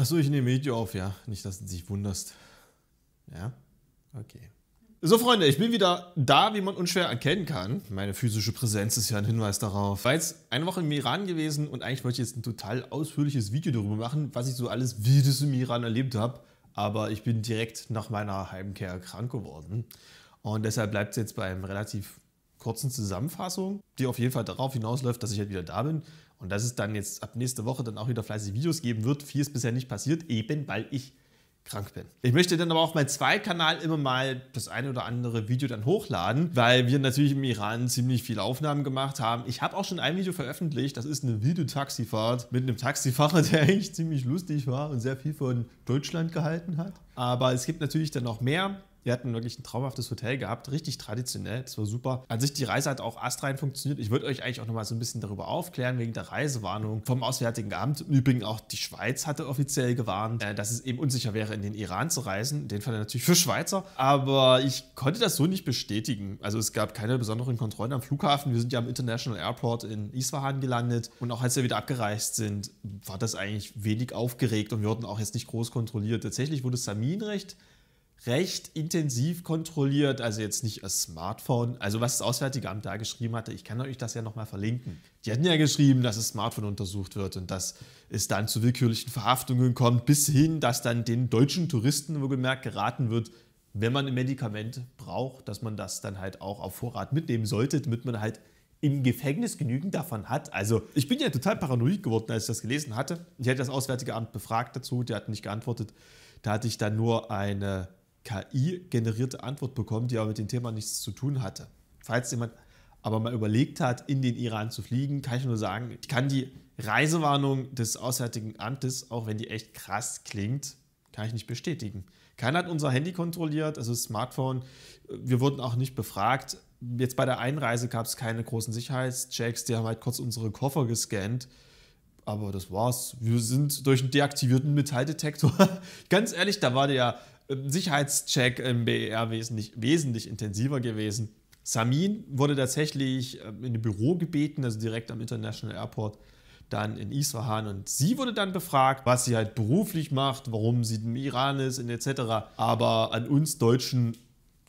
Achso, ich nehme Video auf, ja. Nicht, dass du dich wunderst. Ja? Okay. So, Freunde, ich bin wieder da, wie man unschwer erkennen kann. Meine physische Präsenz ist ja ein Hinweis darauf. Ich war jetzt eine Woche im Iran gewesen und eigentlich wollte ich jetzt ein total ausführliches Video darüber machen, was ich so alles Wildes im Iran erlebt habe. Aber ich bin direkt nach meiner Heimkehr krank geworden. Und deshalb bleibt es jetzt bei einem relativ kurzen Zusammenfassung, die auf jeden Fall darauf hinausläuft, dass ich halt wieder da bin und dass es dann jetzt ab nächste Woche dann auch wieder fleißig Videos geben wird. Viel ist bisher nicht passiert, eben weil ich krank bin. Ich möchte dann aber auf meinem Zwei-Kanal immer mal das eine oder andere Video dann hochladen, weil wir natürlich im Iran ziemlich viele Aufnahmen gemacht haben. Ich habe auch schon ein Video veröffentlicht, das ist eine Videotaxifahrt mit einem Taxifahrer, der eigentlich ziemlich lustig war und sehr viel von Deutschland gehalten hat. Aber es gibt natürlich dann noch mehr. Wir hatten wirklich ein traumhaftes Hotel gehabt, richtig traditionell, das war super. An sich, die Reise hat auch astrein funktioniert. Ich würde euch eigentlich auch nochmal so ein bisschen darüber aufklären, wegen der Reisewarnung vom Auswärtigen Amt. Im Übrigen auch die Schweiz hatte offiziell gewarnt, äh, dass es eben unsicher wäre, in den Iran zu reisen. In dem Fall natürlich für Schweizer. Aber ich konnte das so nicht bestätigen. Also es gab keine besonderen Kontrollen am Flughafen. Wir sind ja am International Airport in Isfahan gelandet. Und auch als wir wieder abgereist sind, war das eigentlich wenig aufgeregt und wir wurden auch jetzt nicht groß kontrolliert. Tatsächlich wurde Samir Familienrecht recht intensiv kontrolliert. Also jetzt nicht das Smartphone, also was das Auswärtige Amt da geschrieben hatte, ich kann euch das ja nochmal verlinken. Die hatten ja geschrieben, dass das Smartphone untersucht wird und dass es dann zu willkürlichen Verhaftungen kommt, bis hin, dass dann den deutschen Touristen wohlgemerkt geraten wird, wenn man ein Medikament braucht, dass man das dann halt auch auf Vorrat mitnehmen sollte, damit man halt im Gefängnis genügend davon hat. Also ich bin ja total paranoid geworden, als ich das gelesen hatte. Ich hatte das Auswärtige Amt befragt dazu, die hatten nicht geantwortet. Da hatte ich dann nur eine KI-generierte Antwort bekommen, die aber mit dem Thema nichts zu tun hatte. Falls jemand aber mal überlegt hat, in den Iran zu fliegen, kann ich nur sagen, ich kann die Reisewarnung des Auswärtigen Amtes, auch wenn die echt krass klingt, kann ich nicht bestätigen. Keiner hat unser Handy kontrolliert, also das Smartphone. Wir wurden auch nicht befragt. Jetzt bei der Einreise gab es keine großen Sicherheitschecks. Die haben halt kurz unsere Koffer gescannt aber das war's. Wir sind durch einen deaktivierten Metalldetektor. Ganz ehrlich, da war der ähm, Sicherheitscheck im BER wesentlich, wesentlich intensiver gewesen. Samin wurde tatsächlich ähm, in ein Büro gebeten, also direkt am International Airport, dann in Isfahan. Und sie wurde dann befragt, was sie halt beruflich macht, warum sie im Iran ist und etc. Aber an uns Deutschen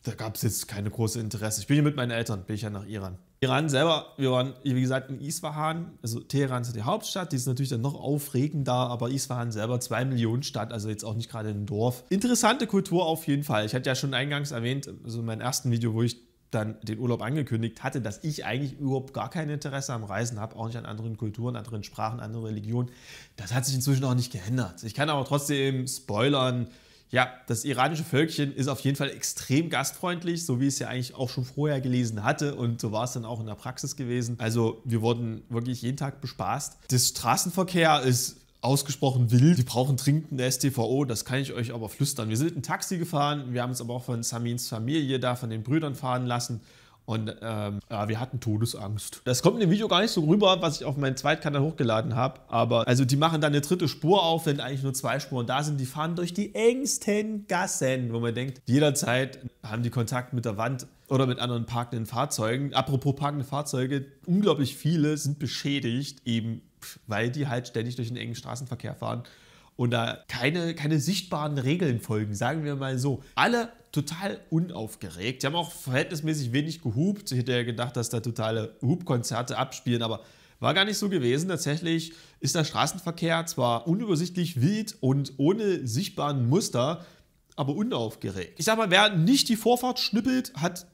da gab es jetzt keine große Interesse. Ich bin hier mit meinen Eltern, bin ich ja nach Iran. Iran selber, wir waren, wie gesagt, in Isfahan, also Teheran ist die Hauptstadt, die ist natürlich dann noch aufregender, aber Isfahan selber, zwei Millionen Stadt, also jetzt auch nicht gerade ein Dorf. Interessante Kultur auf jeden Fall. Ich hatte ja schon eingangs erwähnt, so also in meinem ersten Video, wo ich dann den Urlaub angekündigt hatte, dass ich eigentlich überhaupt gar kein Interesse am Reisen habe, auch nicht an anderen Kulturen, anderen Sprachen, anderen Religionen. Das hat sich inzwischen auch nicht geändert. Ich kann aber trotzdem spoilern, ja, das iranische Völkchen ist auf jeden Fall extrem gastfreundlich, so wie ich es ja eigentlich auch schon vorher gelesen hatte und so war es dann auch in der Praxis gewesen. Also wir wurden wirklich jeden Tag bespaßt. Das Straßenverkehr ist ausgesprochen wild. Die brauchen dringend eine STVO, das kann ich euch aber flüstern. Wir sind ein Taxi gefahren, wir haben uns aber auch von Samins Familie da, von den Brüdern fahren lassen und ähm, ja, wir hatten Todesangst. Das kommt in dem Video gar nicht so rüber, was ich auf meinen Zweitkanal hochgeladen habe. Aber also die machen dann eine dritte Spur auf, wenn eigentlich nur zwei Spuren da sind. Die fahren durch die engsten Gassen, wo man denkt, jederzeit haben die Kontakt mit der Wand oder mit anderen parkenden Fahrzeugen. Apropos parkende Fahrzeuge, unglaublich viele sind beschädigt, eben weil die halt ständig durch den engen Straßenverkehr fahren und da keine, keine sichtbaren Regeln folgen, sagen wir mal so. Alle total unaufgeregt. Die haben auch verhältnismäßig wenig gehupt. Ich hätte ja gedacht, dass da totale Hubkonzerte abspielen, aber war gar nicht so gewesen. Tatsächlich ist der Straßenverkehr zwar unübersichtlich wild und ohne sichtbaren Muster, aber unaufgeregt. Ich sag mal, wer nicht die Vorfahrt schnippelt, hat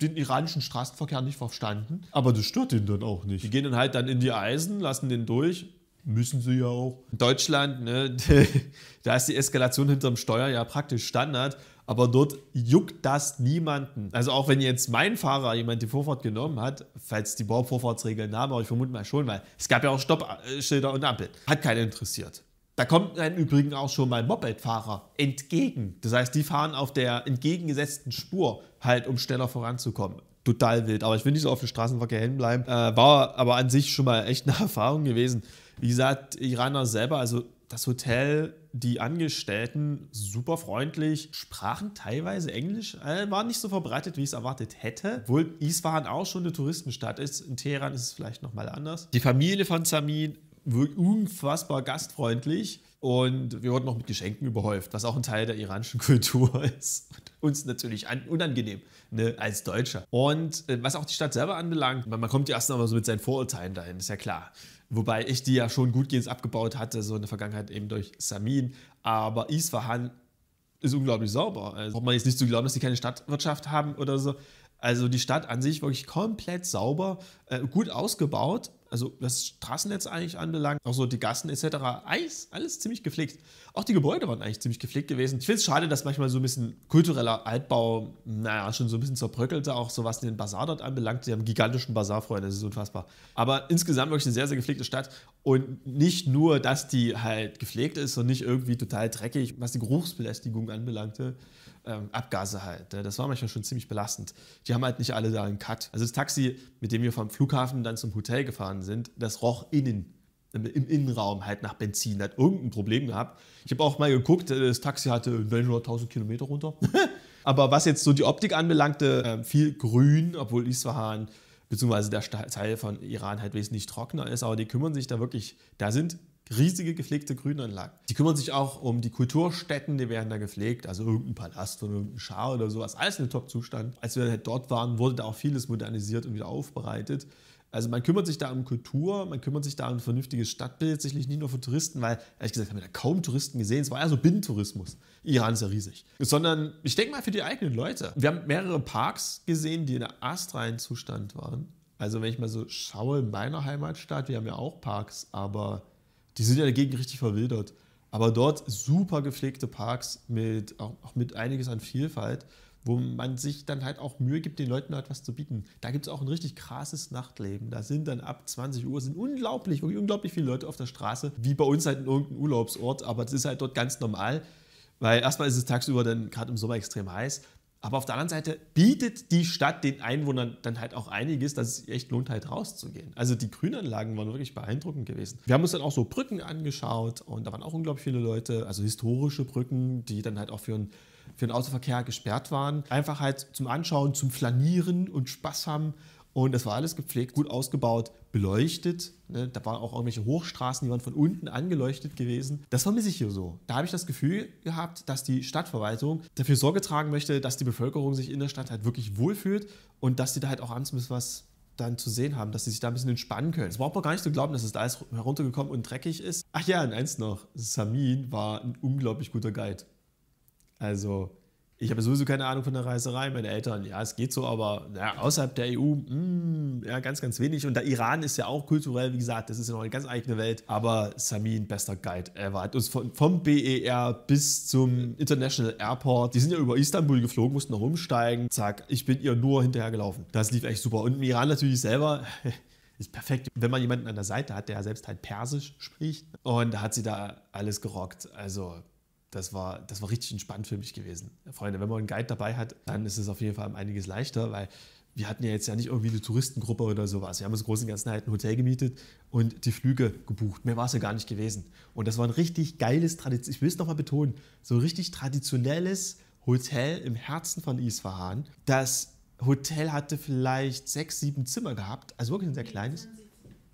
den iranischen Straßenverkehr nicht verstanden. Aber das stört ihn dann auch nicht. Die gehen dann halt dann in die Eisen, lassen den durch Müssen sie ja auch. In Deutschland, ne, da ist die Eskalation hinterm Steuer ja praktisch Standard, aber dort juckt das niemanden. Also auch wenn jetzt mein Fahrer jemand die Vorfahrt genommen hat, falls die Bauvorfahrtsregeln haben, aber ich vermute mal schon, weil es gab ja auch Stoppschilder und Ampeln. Hat keiner interessiert. Da kommt einem übrigens auch schon mal Mopedfahrer entgegen. Das heißt, die fahren auf der entgegengesetzten Spur halt, um schneller voranzukommen total wild. Aber ich will nicht so auf dem Straßenverkehr hängen bleiben. Äh, war aber an sich schon mal echt eine Erfahrung gewesen. Wie gesagt, Iraner selber, also das Hotel, die Angestellten, super freundlich, sprachen teilweise Englisch, äh, waren nicht so verbreitet, wie ich es erwartet hätte. Obwohl Isfahan auch schon eine Touristenstadt ist, in Teheran ist es vielleicht nochmal anders. Die Familie von Samin unfassbar gastfreundlich. Und wir wurden auch mit Geschenken überhäuft, was auch ein Teil der iranischen Kultur ist. Und uns natürlich unangenehm, ne, als Deutscher. Und äh, was auch die Stadt selber anbelangt, man, man kommt ja erst einmal so mit seinen Vorurteilen dahin, ist ja klar. Wobei ich die ja schon gutgehend abgebaut hatte, so in der Vergangenheit eben durch Samin. Aber Isfahan ist unglaublich sauber. Also braucht man jetzt nicht zu glauben, dass die keine Stadtwirtschaft haben oder so. Also die Stadt an sich wirklich komplett sauber, äh, gut ausgebaut also das Straßennetz eigentlich anbelangt, auch so die Gassen etc., alles, alles ziemlich gepflegt. Auch die Gebäude waren eigentlich ziemlich gepflegt gewesen. Ich finde es schade, dass manchmal so ein bisschen kultureller Altbau, naja, schon so ein bisschen zerbröckelte, auch so was den Bazar dort anbelangt. Sie haben einen gigantischen Bazar, Freunde, das ist unfassbar. Aber insgesamt wirklich eine sehr, sehr gepflegte Stadt und nicht nur, dass die halt gepflegt ist und nicht irgendwie total dreckig, was die Geruchsbelästigung anbelangte. Ähm, Abgase halt. Ne? Das war manchmal schon ziemlich belastend. Die haben halt nicht alle da einen Cut. Also das Taxi, mit dem wir vom Flughafen dann zum Hotel gefahren sind, sind, das roch innen, im Innenraum halt nach Benzin. Hat irgendein Problem gehabt. Ich habe auch mal geguckt, äh, das Taxi hatte 900.000 Kilometer runter. Aber was jetzt so die Optik anbelangte, ähm, viel grün, obwohl Isfahan bzw. der Teil von Iran halt wesentlich trockener ist, aber die kümmern sich da wirklich, da sind riesige gepflegte Grünanlagen. Die kümmern sich auch um die Kulturstätten, die werden da gepflegt, also irgendein Palast von irgendein Schar oder sowas, alles in Top-Zustand. Als wir halt dort waren, wurde da auch vieles modernisiert und wieder aufbereitet. Also man kümmert sich da um Kultur, man kümmert sich da um ein vernünftiges Stadtbild, sicherlich nicht nur für Touristen, weil ehrlich gesagt haben wir da kaum Touristen gesehen. Es war ja so Binnentourismus. Iran ist ja riesig. Sondern ich denke mal für die eigenen Leute. Wir haben mehrere Parks gesehen, die in einem astreinen Zustand waren. Also wenn ich mal so schaue in meiner Heimatstadt, wir haben ja auch Parks, aber die sind ja dagegen richtig verwildert. Aber dort super gepflegte Parks mit auch, mit einiges an Vielfalt, wo man sich dann halt auch Mühe gibt, den Leuten halt was zu bieten. Da gibt es auch ein richtig krasses Nachtleben. Da sind dann ab 20 Uhr sind unglaublich, wirklich unglaublich viele Leute auf der Straße, wie bei uns halt in irgendeinem Urlaubsort, aber das ist halt dort ganz normal, weil erstmal ist es tagsüber dann gerade im Sommer extrem heiß. Aber auf der anderen Seite bietet die Stadt den Einwohnern dann halt auch einiges, dass es echt lohnt, halt rauszugehen. Also die Grünanlagen waren wirklich beeindruckend gewesen. Wir haben uns dann auch so Brücken angeschaut und da waren auch unglaublich viele Leute, also historische Brücken, die dann halt auch für ein für den Autoverkehr gesperrt waren. Einfach halt zum Anschauen, zum Flanieren und Spaß haben. Und das war alles gepflegt, gut ausgebaut, beleuchtet. Ne, da waren auch irgendwelche Hochstraßen, die waren von unten angeleuchtet gewesen. Das vermisse ich hier so. Da habe ich das Gefühl gehabt, dass die Stadtverwaltung dafür Sorge tragen möchte, dass die Bevölkerung sich in der Stadt halt wirklich wohlfühlt und dass die da halt auch abends was dann zu sehen haben, dass sie sich da ein bisschen entspannen können. Es braucht man gar nicht zu glauben, dass es da alles heruntergekommen und dreckig ist. Ach ja, und eins noch, Samin war ein unglaublich guter Guide. Also, ich habe sowieso keine Ahnung von der Reiserei. Meine Eltern, ja, es geht so, aber ja, außerhalb der EU, mh, hm, ja, ganz, ganz wenig. Und der Iran ist ja auch kulturell, wie gesagt, das ist ja noch eine ganz eigene Welt. Aber Samin, bester Guide ever, hat uns von, vom BER bis zum International Airport, die sind ja über Istanbul geflogen, mussten noch umsteigen. Zack, ich bin ihr nur hinterhergelaufen. Das lief echt super. Und im Iran natürlich selber. ist perfekt, wenn man jemanden an der Seite hat, der ja selbst halt Persisch spricht. Und da hat sie da alles gerockt. Also das war, das war richtig entspannt für mich gewesen. Freunde, wenn man einen Guide dabei hat, dann ist es auf jeden Fall einiges leichter, weil wir hatten ja jetzt ja nicht irgendwie eine Touristengruppe oder sowas. Wir haben uns großen und ganzen halt ein Hotel gemietet und die Flüge gebucht. Mehr war es ja gar nicht gewesen. Und das war ein richtig geiles, ich will es nochmal betonen, so ein richtig traditionelles Hotel im Herzen von Isfahan. Das Hotel hatte vielleicht sechs, sieben Zimmer gehabt, also wirklich ein sehr kleines.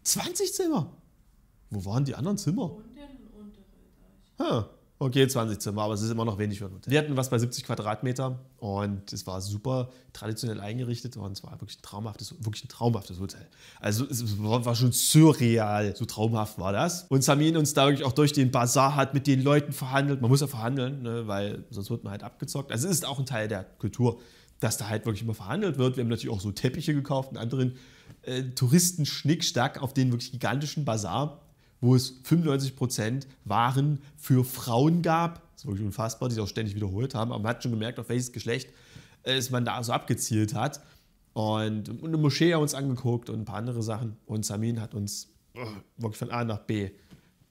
20 Zimmer? Wo waren die anderen Zimmer? Unten im unteren okay, 20 Zimmer, aber es ist immer noch wenig für ein Hotel. Wir hatten was bei 70 Quadratmeter und es war super traditionell eingerichtet und es war wirklich ein traumhaftes, wirklich ein traumhaftes Hotel. Also es war schon surreal, so traumhaft war das. Und Samin uns dadurch auch durch den Bazar hat mit den Leuten verhandelt. Man muss ja verhandeln, ne, weil sonst wird man halt abgezockt. Also es ist auch ein Teil der Kultur, dass da halt wirklich immer verhandelt wird. Wir haben natürlich auch so Teppiche gekauft und anderen äh, Touristen schnickstack auf den wirklich gigantischen Bazar wo es 95% Waren für Frauen gab. Das ist wirklich unfassbar, die sich auch ständig wiederholt haben. Aber man hat schon gemerkt, auf welches Geschlecht äh, es man da so abgezielt hat. Und, und eine Moschee haben uns angeguckt und ein paar andere Sachen. Und Samin hat uns oh, wirklich von A nach B.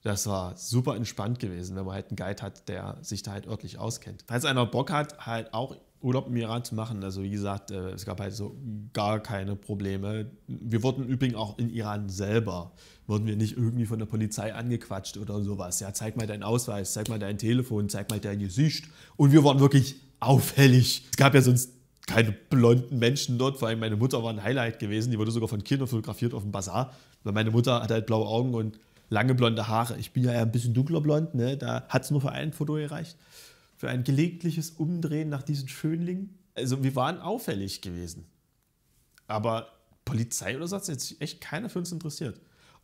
Das war super entspannt gewesen, wenn man halt einen Guide hat, der sich da halt örtlich auskennt. Falls einer Bock hat, halt auch Urlaub im Iran zu machen. Also wie gesagt, äh, es gab halt so gar keine Probleme. Wir wurden übrigens auch in Iran selber, wurden wir nicht irgendwie von der Polizei angequatscht oder sowas. Ja, zeig mal deinen Ausweis, zeig mal dein Telefon, zeig mal dein Gesicht. Und wir waren wirklich auffällig. Es gab ja sonst keine blonden Menschen dort. Vor allem meine Mutter war ein Highlight gewesen. Die wurde sogar von Kindern fotografiert auf dem Bazar. Weil meine Mutter hat halt blaue Augen und lange blonde Haare. Ich bin ja ein bisschen dunkler blond, ne? da hat es nur für ein Foto gereicht für ein gelegentliches Umdrehen nach diesen Schönlingen. Also wir waren auffällig gewesen. Aber Polizei oder so hat sich echt keiner für uns interessiert.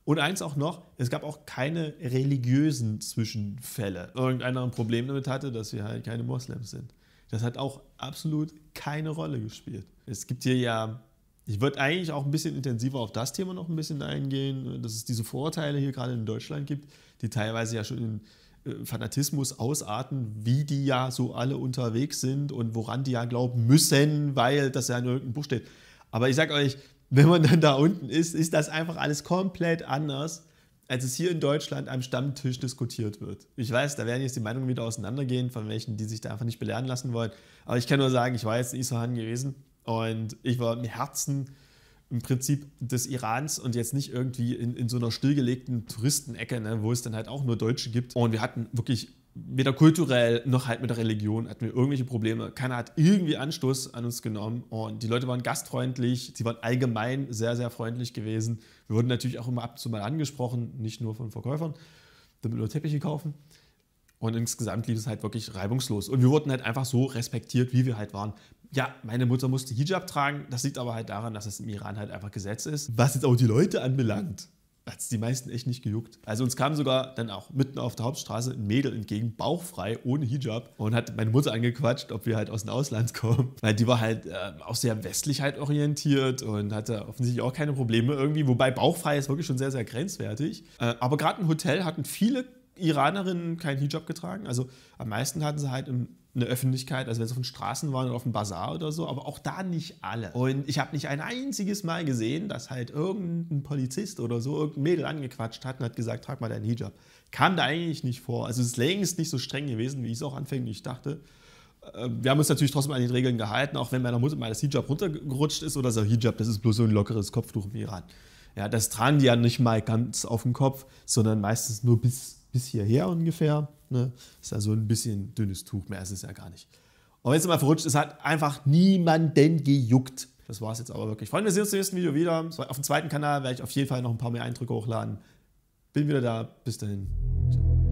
Und eins auch noch, es gab auch keine religiösen Zwischenfälle. Irgendeiner ein Problem damit hatte, dass wir halt keine Moslems sind. Das hat auch absolut keine Rolle gespielt. Es gibt hier ja, ich würde eigentlich auch ein bisschen intensiver auf das Thema noch ein bisschen eingehen, dass es diese Vorurteile hier gerade in Deutschland gibt, die teilweise ja schon in äh, Fanatismus ausarten, wie die ja so alle unterwegs sind und woran die ja glauben müssen, weil das ja in irgendeinem Buch steht. Aber ich sage euch, wenn man dann da unten ist, ist das einfach alles komplett anders, als es hier in Deutschland am Stammtisch diskutiert wird. Ich weiß, da werden jetzt die Meinungen wieder auseinandergehen, von welchen, die sich da einfach nicht belehren lassen wollen. Aber ich kann nur sagen, ich war jetzt in Isfahan gewesen und ich war im Herzen im Prinzip des Irans und jetzt nicht irgendwie in, in so einer stillgelegten Touristenecke, ne, wo es dann halt auch nur Deutsche gibt. Und wir hatten wirklich weder kulturell noch halt mit der Religion hatten wir irgendwelche Probleme. Keiner hat irgendwie Anstoß an uns genommen und die Leute waren gastfreundlich, sie waren allgemein sehr, sehr freundlich gewesen. Wir wurden natürlich auch immer ab und zu mal angesprochen, nicht nur von Verkäufern, damit wir Teppiche kaufen. Und insgesamt lief es halt wirklich reibungslos. Und wir wurden halt einfach so respektiert, wie wir halt waren. Ja, meine Mutter musste Hijab tragen. Das liegt aber halt daran, dass es im Iran halt einfach Gesetz ist. Was jetzt auch die Leute anbelangt, hat es die meisten echt nicht gejuckt. Also uns kam sogar dann auch mitten auf der Hauptstraße ein Mädel entgegen, bauchfrei, ohne Hijab und hat meine Mutter angequatscht, ob wir halt aus dem Ausland kommen. Weil die war halt äh, auch sehr westlich halt orientiert und hatte offensichtlich auch keine Probleme irgendwie. Wobei bauchfrei ist wirklich schon sehr, sehr grenzwertig. Äh, aber gerade im Hotel hatten viele Iranerinnen keinen Hijab getragen. Also am meisten hatten sie halt im eine Öffentlichkeit, also wenn sie auf den Straßen waren oder auf dem Bazar oder so, aber auch da nicht alle. Und ich habe nicht ein einziges Mal gesehen, dass halt irgendein Polizist oder so irgendein Mädel angequatscht hat und hat gesagt, trag mal deinen Hijab. Kam da eigentlich nicht vor. Also das Slang ist nicht so streng gewesen, wie ich es auch anfänglich dachte. Ähm, wir haben uns natürlich trotzdem an die Regeln gehalten, auch wenn meiner Mutter mal das Hijab runtergerutscht ist oder so, Hijab, das ist bloß so ein lockeres Kopftuch im Iran. Ja, das tragen die ja nicht mal ganz auf dem Kopf, sondern meistens nur bis bis hierher ungefähr. Ne? Ist so ein bisschen dünnes Tuch, mehr ist es ja gar nicht. Und wenn es mal verrutscht, es hat einfach niemanden gejuckt. Das war es jetzt aber wirklich. Freunde, wir sehen uns im nächsten Video wieder. Auf dem zweiten Kanal werde ich auf jeden Fall noch ein paar mehr Eindrücke hochladen. Bin wieder da. Bis dahin. Ciao.